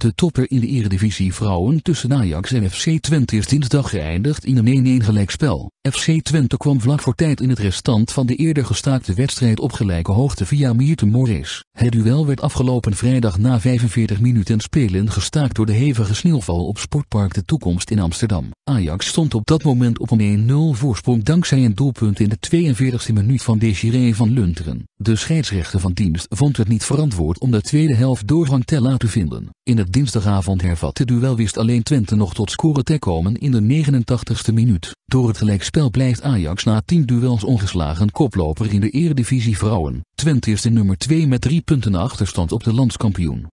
De topper in de Eredivisie Vrouwen tussen Ajax en FC Twente is dinsdag geëindigd in een 1-1 gelijkspel. FC Twente kwam vlak voor tijd in het restant van de eerder gestaakte wedstrijd op gelijke hoogte via Mierte Morris. Het duel werd afgelopen vrijdag na 45 minuten spelen gestaakt door de hevige sneeuwval op Sportpark De Toekomst in Amsterdam. Ajax stond op dat moment op een 1-0 voorsprong dankzij een doelpunt in de 42e minuut van Desiree van Lunteren. De scheidsrechter van dienst vond het niet verantwoord om de tweede helft doorgang te laten vinden. In het dinsdagavond hervatte duel wist alleen Twente nog tot score te komen in de 89ste minuut. Door het gelijkspel blijft Ajax na 10 duels ongeslagen koploper in de eredivisie vrouwen. Twente is de nummer 2 met 3 punten achterstand op de landskampioen.